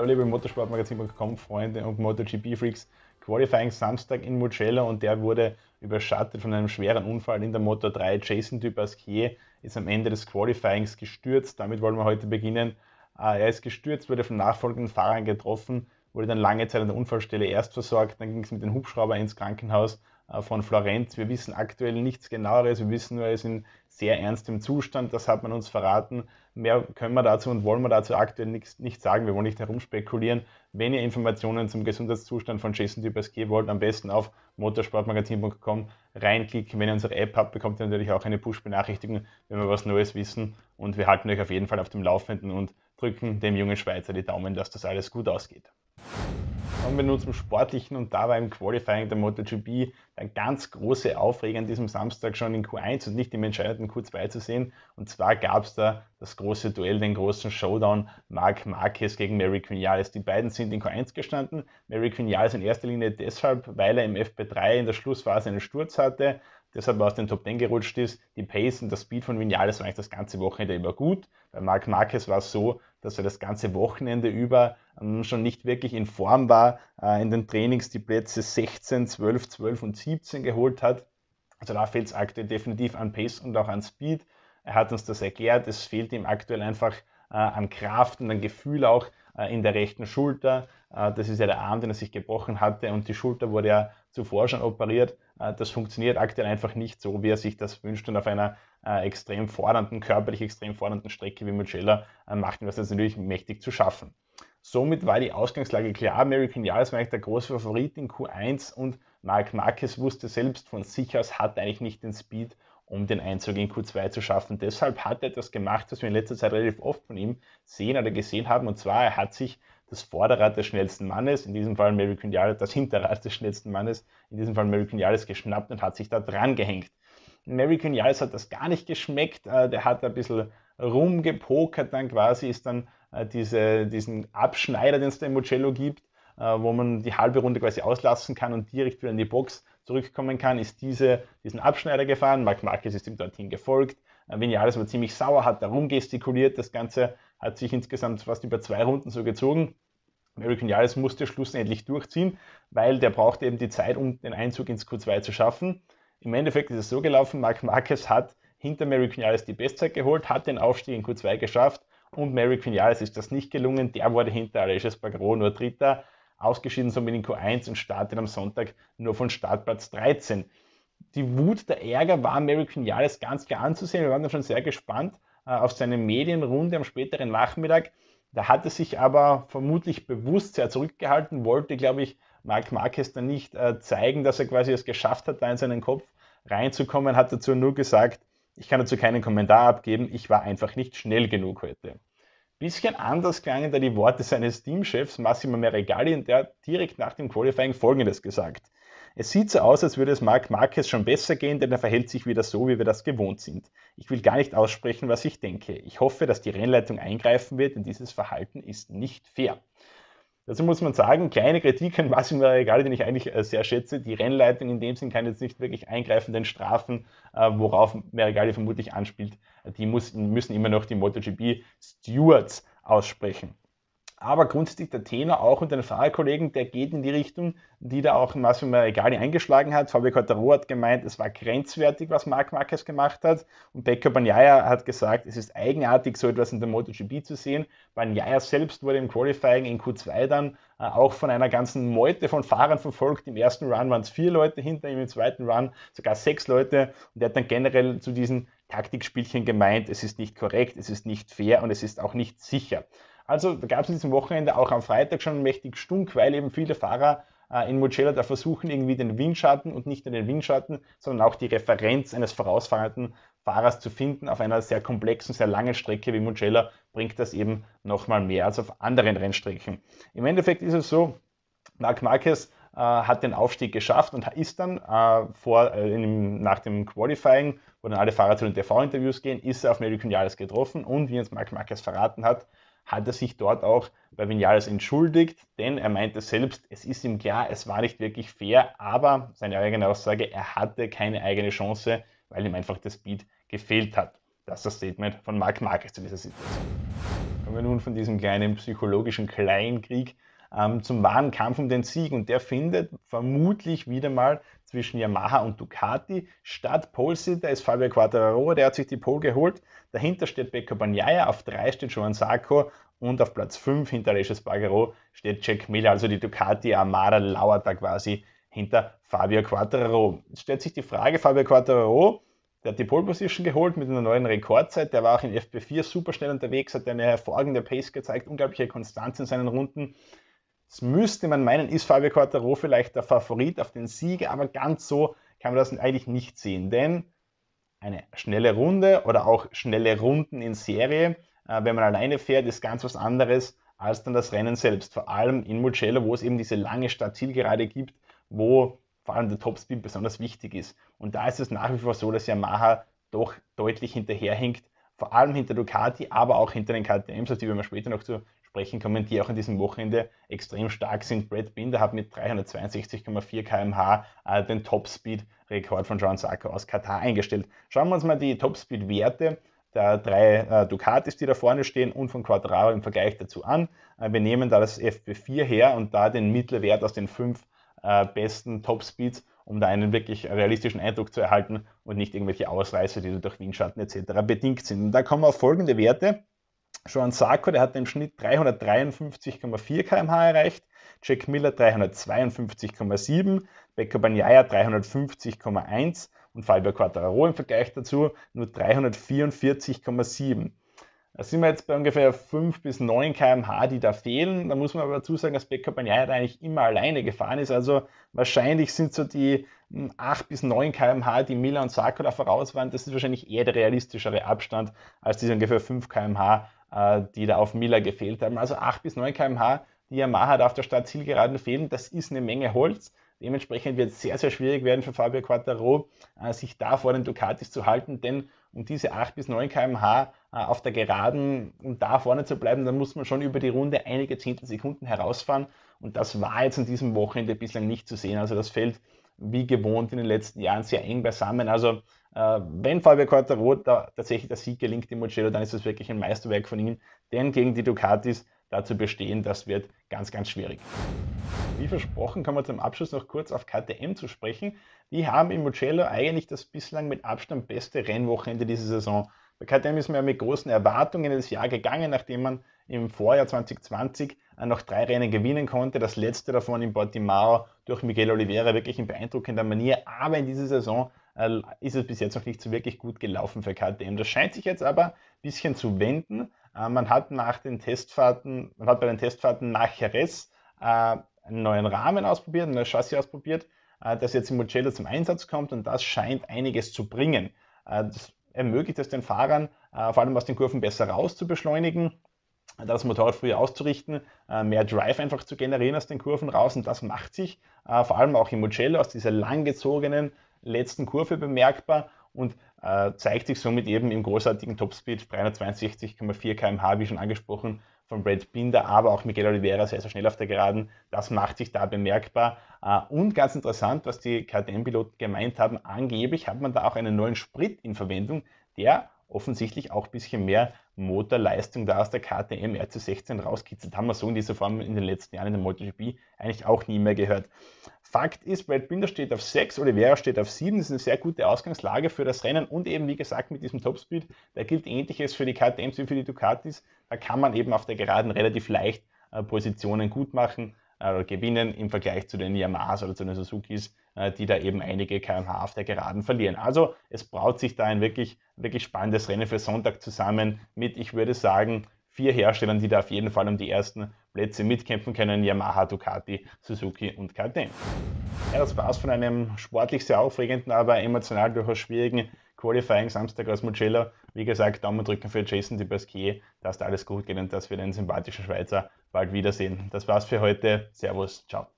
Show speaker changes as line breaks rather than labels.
Hallo liebe Motorsportmagazin.com Freunde und MotoGP Freaks. Qualifying Samstag in Mugello und der wurde überschattet von einem schweren Unfall in der Moto 3. Jason Dubasquier ist am Ende des Qualifyings gestürzt. Damit wollen wir heute beginnen. Ah, er ist gestürzt, wurde von nachfolgenden Fahrern getroffen, wurde dann lange Zeit an der Unfallstelle erst versorgt, dann ging es mit dem Hubschrauber ins Krankenhaus äh, von Florenz. Wir wissen aktuell nichts genaueres, wir wissen nur, er ist in sehr ernstem Zustand, das hat man uns verraten. Mehr können wir dazu und wollen wir dazu aktuell nichts nicht sagen, wir wollen nicht herumspekulieren. Wenn ihr Informationen zum Gesundheitszustand von Jason Duperskier wollt, am besten auf motorsportmagazin.com reinklicken. Wenn ihr unsere App habt, bekommt ihr natürlich auch eine Push-Benachrichtigung, wenn wir was Neues wissen und wir halten euch auf jeden Fall auf dem Laufenden und drücken dem jungen Schweizer die Daumen, dass das alles gut ausgeht. Kommen wir nun zum Sportlichen und da war im Qualifying der MotoGP der ganz große Aufregung an diesem Samstag schon in Q1 und nicht im entscheidenden Q2 zu sehen. Und zwar gab es da das große Duell, den großen Showdown Marc Marquez gegen Mary Quinales. Die beiden sind in Q1 gestanden. Mary Quinales in erster Linie deshalb, weil er im FP3 in der Schlussphase einen Sturz hatte deshalb aus den Top 10 gerutscht ist. Die Pace und das Speed von Vinales war eigentlich das ganze Wochenende über gut. Bei Marc Marquez war es so, dass er das ganze Wochenende über ähm, schon nicht wirklich in Form war, äh, in den Trainings die Plätze 16, 12, 12 und 17 geholt hat. Also da fehlt es aktuell definitiv an Pace und auch an Speed. Er hat uns das erklärt, es fehlt ihm aktuell einfach äh, an Kraft und an Gefühl auch äh, in der rechten Schulter. das ist ja der Arm, den er sich gebrochen hatte und die Schulter wurde ja zuvor schon operiert. Äh, das funktioniert aktuell einfach nicht so, wie er sich das wünscht und auf einer äh, extrem fordernden, körperlich extrem fordernden Strecke wie Mucella äh, macht ihm das natürlich mächtig zu schaffen. Somit war die Ausgangslage klar. American Yaris war eigentlich der große Favorit in Q1 und Mark Marquez wusste selbst von sich aus, hat eigentlich nicht den Speed, um den Einzug in Q2 zu schaffen. Deshalb hat er etwas gemacht, was wir in letzter Zeit relativ oft von ihm sehen oder gesehen haben. Und zwar, er hat sich das Vorderrad des schnellsten Mannes, in diesem Fall Mary Cunales, das Hinterrad des schnellsten Mannes, in diesem Fall Mary Cunales, geschnappt und hat sich da dran gehängt. Mary Cunales hat das gar nicht geschmeckt, äh, der hat ein bisschen rumgepokert dann quasi, ist dann äh, diese, diesen Abschneider, den es da im Mugello gibt, äh, wo man die halbe Runde quasi auslassen kann und direkt wieder in die Box zurückkommen kann, ist diese, diesen Abschneider gefahren. Marc Marquez ist ihm dorthin gefolgt. Vinales war ziemlich sauer, hat da rumgestikuliert, das Ganze hat sich insgesamt fast über zwei Runden so gezogen. Mary Yaris musste schlussendlich durchziehen, weil der brauchte eben die Zeit, um den Einzug ins Q2 zu schaffen. Im Endeffekt ist es so gelaufen, Marc Marquez hat hinter Mary Yaris die Bestzeit geholt, hat den Aufstieg in Q2 geschafft und Mary Yaris ist das nicht gelungen. Der wurde hinter Aleix Bagro nur Dritter, ausgeschieden somit in Q1 und startet am Sonntag nur von Startplatz 13. Die Wut, der Ärger war Mary Yaris ganz klar anzusehen. Wir waren da schon sehr gespannt äh, auf seine Medienrunde am späteren Nachmittag. Da hat er sich aber vermutlich bewusst sehr zurückgehalten, wollte, glaube ich, Marc Marquez dann nicht äh, zeigen, dass er quasi es geschafft hat, da in seinen Kopf reinzukommen, hat dazu nur gesagt, ich kann dazu keinen Kommentar abgeben, ich war einfach nicht schnell genug heute. Bisschen anders klangen da die Worte seines Teamchefs Massimo Meregali, und der hat direkt nach dem Qualifying Folgendes gesagt. Es sieht so aus, als würde es Marc Marquez schon besser gehen, denn er verhält sich wieder so, wie wir das gewohnt sind. Ich will gar nicht aussprechen, was ich denke. Ich hoffe, dass die Rennleitung eingreifen wird, denn dieses Verhalten ist nicht fair. Dazu muss man sagen, kleine Kritik an Massimo Regal, den ich eigentlich äh, sehr schätze. Die Rennleitung in dem Sinn kann jetzt nicht wirklich eingreifen, denn Strafen, äh, worauf Merigali vermutlich anspielt, die müssen immer noch die MotoGP Stewards aussprechen aber grundsätzlich der Tenor auch unter den Fahrerkollegen, der geht in die Richtung, die da auch Massimo Marigali eingeschlagen hat. Fabio Quattaro hat gemeint, es war grenzwertig, was Marc Marquez gemacht hat. Und Pecco Banyaya hat gesagt, es ist eigenartig, so etwas in der MotoGP zu sehen. Banyaya selbst wurde im Qualifying in Q2 dann äh, auch von einer ganzen Meute von Fahrern verfolgt. Im ersten Run waren es vier Leute hinter ihm, im zweiten Run sogar sechs Leute. Und er hat dann generell zu diesen Taktikspielchen gemeint, es ist nicht korrekt, es ist nicht fair und es ist auch nicht sicher. Also da gab es in diesem Wochenende auch am Freitag schon mächtig Stunk, weil eben viele Fahrer äh, in Mugello da versuchen, irgendwie den Windschatten und nicht nur den Windschatten, sondern auch die Referenz eines vorausfahrenden Fahrers zu finden. Auf einer sehr komplexen, sehr langen Strecke wie Mugello bringt das eben nochmal mehr als auf anderen Rennstrecken. Im Endeffekt ist es so, Marc Marquez äh, hat den Aufstieg geschafft und ist dann äh, vor, äh, in, nach dem Qualifying, wo dann alle Fahrer zu den TV-Interviews gehen, ist er auf Melvin Cunales getroffen und wie uns Marc Marquez verraten hat, hat er sich dort auch bei Vinales entschuldigt, denn er meinte selbst, es ist ihm klar, es war nicht wirklich fair, aber seine eigene Aussage, er hatte keine eigene Chance, weil ihm einfach das Speed gefehlt hat. Das ist das Statement von Marc Marquez zu dieser Situation. Kommen wir nun von diesem kleinen psychologischen Kleinkrieg ähm, zum wahren Kampf um den Sieg und der findet vermutlich wieder mal zwischen Yamaha und Ducati. Statt Pole da ist Fabio Quattararo, der hat sich die Pole geholt. Dahinter steht Pecco Bagnaia, auf 3 steht Joan Sarko und auf Platz 5 hinter Alessio Spargaro steht Jack Miller. Also die Ducati Armada lauert da quasi hinter Fabio Quattararo. Jetzt stellt sich die Frage, Fabio Quattararo, der hat die Pole Position geholt mit einer neuen Rekordzeit. Der war auch in FP4 super schnell unterwegs, hat eine hervorragende Pace gezeigt, unglaubliche Konstanz in seinen Runden. Das müsste man meinen, ist Fabio Quartaro vielleicht der Favorit auf den Sieg, aber ganz so kann man das eigentlich nicht sehen, denn eine schnelle Runde oder auch schnelle Runden in Serie, äh, wenn man alleine fährt, ist ganz was anderes als dann das Rennen selbst. Vor allem in Mugello, wo es eben diese lange Stadtzielgerade gibt, wo vor allem der Topspeed besonders wichtig ist. Und da ist es nach wie vor so, dass Yamaha doch deutlich hinterherhinkt, vor allem hinter Ducati, aber auch hinter den KTMs, auf die wir später noch zu sprechen kommen, die auch an diesem Wochenende extrem stark sind. Brad Binder hat mit 362,4 km/h äh, den Topspeed-Rekord von John Sarko aus Katar eingestellt. Schauen wir uns mal die Topspeed-Werte der drei äh, Ducatis, die da vorne stehen, und von Quadraro im Vergleich dazu an. Äh, wir nehmen da das FP4 her und da den Mittelwert aus den fünf äh, besten Topspeeds, um da einen wirklich realistischen Eindruck zu erhalten und nicht irgendwelche Ausreißer, die durch Windschatten etc. bedingt sind. Und da kommen wir auf folgende Werte. Joan Sarko, der hat im Schnitt 353,4 km/h erreicht, Jack Miller 352,7, Becker Banyaya 350,1 und Fabio Quattararo im Vergleich dazu nur 344,7. Da sind wir jetzt bei ungefähr 5 bis 9 km/h, die da fehlen. Da muss man aber dazu sagen, dass Becker Banyaya da eigentlich immer alleine gefahren ist. Also wahrscheinlich sind so die 8 hm, bis 9 km/h, die Miller und Sarko da voraus waren. Das ist wahrscheinlich eher der realistischere Abstand als diese ungefähr 5 km/h, äh, die da auf Miller gefehlt haben. Also 8 bis 9 kmh, die Yamaha darf der Stadt Zielgeraden fehlen. Das ist eine Menge Holz. Dementsprechend wird es sehr, sehr schwierig werden für Fabio Quattaro, äh, sich da vor den Ducatis zu halten, denn um diese 8 bis 9 kmh äh, auf der Geraden, um da vorne zu bleiben, dann muss man schon über die Runde einige Zehntel Sekunden herausfahren. Und das war jetzt an diesem Wochenende bislang nicht zu sehen. Also das fällt wie gewohnt in den letzten Jahren sehr eng beisammen. Also äh, wenn Fabio Quartararo da tatsächlich der Sieg gelingt im Mugello, dann ist das wirklich ein Meisterwerk von ihm, denn gegen die Ducatis dazu bestehen, das wird ganz, ganz schwierig. Wie versprochen, kommen wir zum Abschluss noch kurz auf KTM zu sprechen. Die haben im Mugello eigentlich das bislang mit Abstand beste Rennwochenende dieser Saison. Bei KTM ist man ja mit großen Erwartungen ins Jahr gegangen, nachdem man im Vorjahr 2020 äh, noch drei Rennen gewinnen konnte. Das letzte davon in Portimao durch Miguel Oliveira wirklich in beeindruckender Manier. Aber in dieser Saison äh, ist es bis jetzt noch nicht so wirklich gut gelaufen für KTM. Das scheint sich jetzt aber ein bisschen zu wenden. Äh, man hat nach den Testfahrten, man hat bei den Testfahrten nach Jerez äh, einen neuen Rahmen ausprobiert, ein neues Chassis ausprobiert, das jetzt im Mugello zum Einsatz kommt und das scheint einiges zu bringen. das ermöglicht es den Fahrern, vor allem aus den Kurven besser raus zu beschleunigen, das Motorrad früher auszurichten, mehr Drive einfach zu generieren aus den Kurven raus und das macht sich vor allem auch im Mugello aus dieser langgezogenen letzten Kurve bemerkbar und äh, zeigt sich somit eben im großartigen Topspeed 362,4 km/h, wie schon angesprochen, von Brad Binder, aber auch Miguel Oliveira sehr, sehr schnell auf der Geraden. Das macht sich da bemerkbar. Äh, und ganz interessant, was die KTM-Piloten gemeint haben, angeblich hat man da auch einen neuen Sprit in Verwendung, der offensichtlich auch ein bisschen mehr Motorleistung da aus der KTM RC16 rauskitzelt. Haben wir so in dieser Form in den letzten Jahren in der MotoGP eigentlich auch nie mehr gehört. Fakt ist, Brad Binder steht auf 6, Oliveira steht auf 7. Das ist eine sehr gute Ausgangslage für das Rennen und eben, wie gesagt, mit diesem Topspeed, da gilt Ähnliches für die KTMs wie für die Ducatis. Da kann man eben auf der Geraden relativ leicht äh, Positionen gut machen, äh, gewinnen im Vergleich zu den Yamahas oder zu den Suzukis äh, die da eben einige kmh auf der Geraden verlieren. Also es braut sich da ein wirklich, wirklich spannendes Rennen für Sonntag zusammen mit, ich würde sagen, vier Herstellern, die da auf jeden Fall um die ersten Plätze mitkämpfen können, Yamaha, Ducati, Suzuki und KTM. Ja, das war's von einem sportlich sehr aufregenden, aber emotional durchaus schwierigen Qualifying Samstag aus Mugello. Wie gesagt, Daumen drücken für Jason Dubasquier, dass da alles gut geht und dass wir den sympathischen Schweizer bald wiedersehen. Das war's für heute. Servus, ciao.